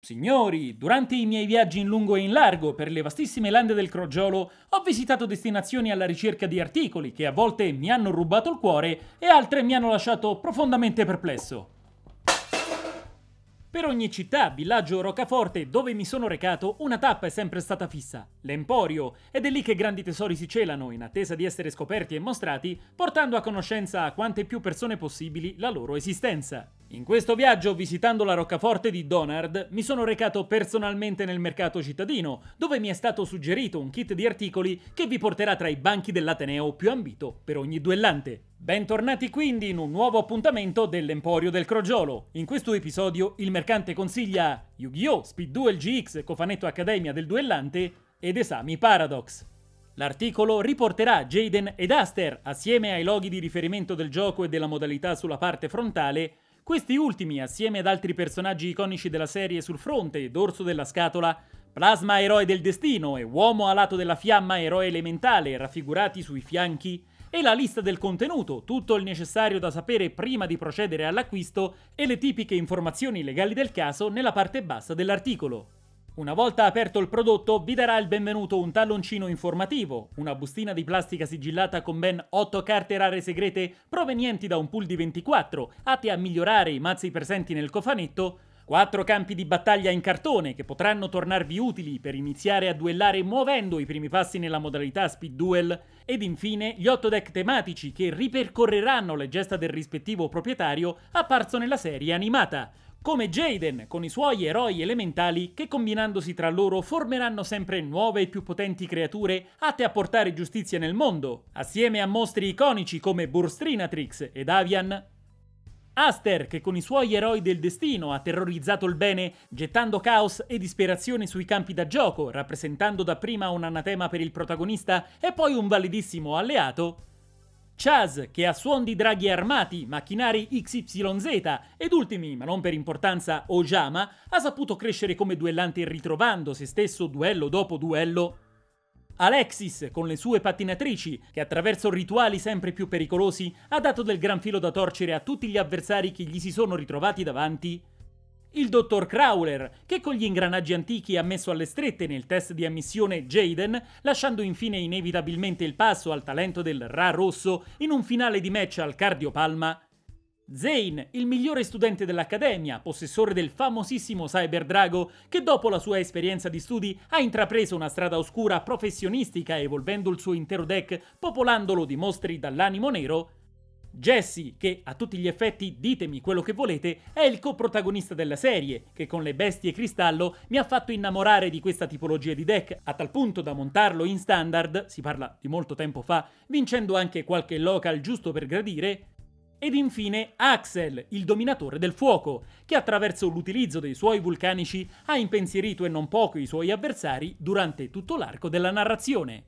Signori, durante i miei viaggi in lungo e in largo per le vastissime lande del Crogiolo ho visitato destinazioni alla ricerca di articoli che a volte mi hanno rubato il cuore e altre mi hanno lasciato profondamente perplesso. Per ogni città, villaggio o roccaforte dove mi sono recato, una tappa è sempre stata fissa, l'Emporio, ed è lì che grandi tesori si celano in attesa di essere scoperti e mostrati, portando a conoscenza a quante più persone possibili la loro esistenza. In questo viaggio, visitando la roccaforte di Donard, mi sono recato personalmente nel mercato cittadino, dove mi è stato suggerito un kit di articoli che vi porterà tra i banchi dell'Ateneo più ambito per ogni duellante. Bentornati quindi in un nuovo appuntamento dell'Emporio del Crogiolo. In questo episodio il mercante consiglia Yu-Gi-Oh! Speed Duel GX Cofanetto Accademia del Duellante ed Esami Paradox. L'articolo riporterà Jaden ed Aster, assieme ai loghi di riferimento del gioco e della modalità sulla parte frontale, questi ultimi, assieme ad altri personaggi iconici della serie sul fronte, e dorso della scatola, plasma eroe del destino e uomo alato della fiamma eroe elementale raffigurati sui fianchi, e la lista del contenuto, tutto il necessario da sapere prima di procedere all'acquisto e le tipiche informazioni legali del caso nella parte bassa dell'articolo. Una volta aperto il prodotto vi darà il benvenuto un talloncino informativo, una bustina di plastica sigillata con ben 8 carte rare segrete provenienti da un pool di 24, atte a migliorare i mazzi presenti nel cofanetto, 4 campi di battaglia in cartone che potranno tornarvi utili per iniziare a duellare muovendo i primi passi nella modalità speed duel, ed infine gli 8 deck tematici che ripercorreranno le gesta del rispettivo proprietario apparso nella serie animata, come Jaden con i suoi eroi elementali che combinandosi tra loro formeranno sempre nuove e più potenti creature atte a portare giustizia nel mondo, assieme a mostri iconici come Burstrinatrix ed Avian. Aster che con i suoi eroi del destino ha terrorizzato il bene gettando caos e disperazione sui campi da gioco, rappresentando dapprima un anatema per il protagonista e poi un validissimo alleato, Chaz, che a suon di draghi armati, macchinari XYZ ed ultimi, ma non per importanza, Ojama, ha saputo crescere come duellante ritrovando se stesso duello dopo duello Alexis, con le sue pattinatrici, che attraverso rituali sempre più pericolosi ha dato del gran filo da torcere a tutti gli avversari che gli si sono ritrovati davanti, il dottor Crowler, che con gli ingranaggi antichi ha messo alle strette nel test di ammissione Jaden, lasciando infine inevitabilmente il passo al talento del Ra Rosso in un finale di match al Cardio Palma. Zane, il migliore studente dell'Accademia, possessore del famosissimo Cyber Drago, che dopo la sua esperienza di studi ha intrapreso una strada oscura professionistica evolvendo il suo intero deck popolandolo di mostri dall'animo nero, Jesse, che a tutti gli effetti ditemi quello che volete, è il coprotagonista della serie, che con le bestie cristallo mi ha fatto innamorare di questa tipologia di deck, a tal punto da montarlo in standard, si parla di molto tempo fa, vincendo anche qualche local giusto per gradire, ed infine Axel, il dominatore del fuoco, che attraverso l'utilizzo dei suoi vulcanici ha impensierito e non poco i suoi avversari durante tutto l'arco della narrazione.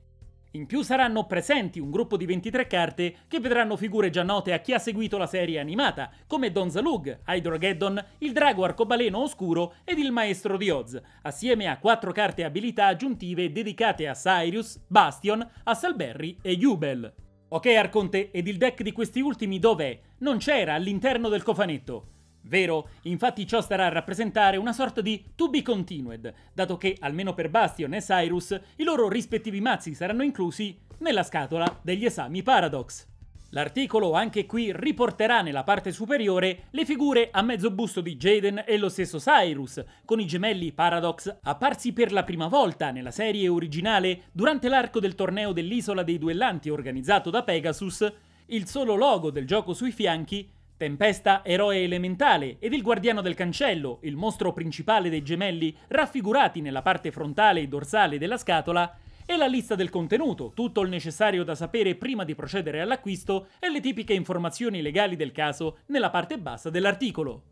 In più saranno presenti un gruppo di 23 carte che vedranno figure già note a chi ha seguito la serie animata, come Don Zalug, Hydrogeddon, il drago arcobaleno oscuro ed il maestro di Oz, assieme a 4 carte abilità aggiuntive dedicate a Cyrus, Bastion, Assalberry e Jubel. Ok Arconte, ed il deck di questi ultimi dov'è? Non c'era all'interno del cofanetto. Vero, infatti ciò starà a rappresentare una sorta di to be continued, dato che, almeno per Bastion e Cyrus, i loro rispettivi mazzi saranno inclusi nella scatola degli esami Paradox. L'articolo anche qui riporterà nella parte superiore le figure a mezzo busto di Jaden e lo stesso Cyrus, con i gemelli Paradox apparsi per la prima volta nella serie originale durante l'arco del torneo dell'Isola dei Duellanti organizzato da Pegasus, il solo logo del gioco sui fianchi Tempesta, eroe elementale, ed il guardiano del cancello, il mostro principale dei gemelli, raffigurati nella parte frontale e dorsale della scatola, e la lista del contenuto, tutto il necessario da sapere prima di procedere all'acquisto e le tipiche informazioni legali del caso nella parte bassa dell'articolo.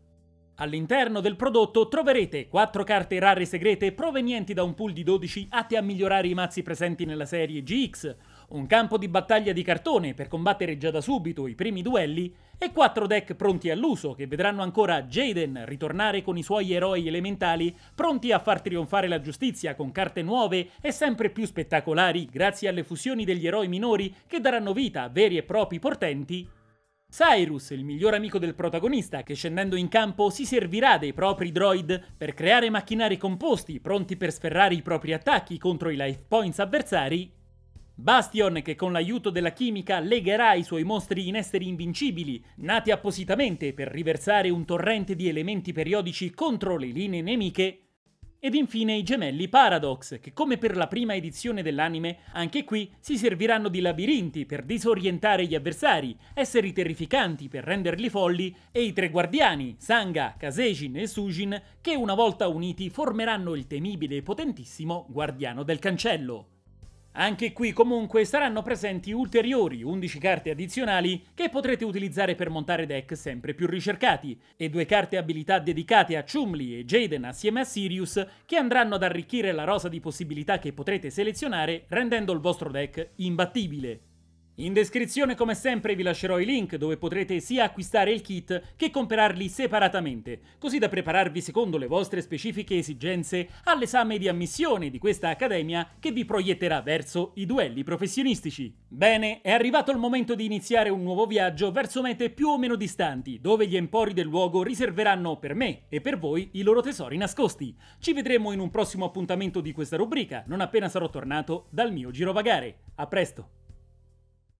All'interno del prodotto troverete 4 carte rare segrete provenienti da un pool di 12 atte a migliorare i mazzi presenti nella serie GX, un campo di battaglia di cartone per combattere già da subito i primi duelli e 4 deck pronti all'uso che vedranno ancora Jaden ritornare con i suoi eroi elementali pronti a far trionfare la giustizia con carte nuove e sempre più spettacolari grazie alle fusioni degli eroi minori che daranno vita a veri e propri portenti Cyrus, il miglior amico del protagonista, che scendendo in campo si servirà dei propri droid per creare macchinari composti pronti per sferrare i propri attacchi contro i life points avversari, Bastion, che con l'aiuto della chimica legherà i suoi mostri in esseri invincibili, nati appositamente per riversare un torrente di elementi periodici contro le linee nemiche, ed infine i gemelli Paradox, che come per la prima edizione dell'anime, anche qui si serviranno di labirinti per disorientare gli avversari, esseri terrificanti per renderli folli, e i tre guardiani, Sanga, Kasejin e Sujin, che una volta uniti formeranno il temibile e potentissimo Guardiano del Cancello. Anche qui comunque saranno presenti ulteriori 11 carte addizionali che potrete utilizzare per montare deck sempre più ricercati e due carte abilità dedicate a Chumli e Jaden assieme a Sirius che andranno ad arricchire la rosa di possibilità che potrete selezionare rendendo il vostro deck imbattibile. In descrizione come sempre vi lascerò i link dove potrete sia acquistare il kit che comprarli separatamente, così da prepararvi secondo le vostre specifiche esigenze all'esame di ammissione di questa accademia che vi proietterà verso i duelli professionistici. Bene, è arrivato il momento di iniziare un nuovo viaggio verso mete più o meno distanti, dove gli empori del luogo riserveranno per me e per voi i loro tesori nascosti. Ci vedremo in un prossimo appuntamento di questa rubrica, non appena sarò tornato dal mio girovagare. A presto!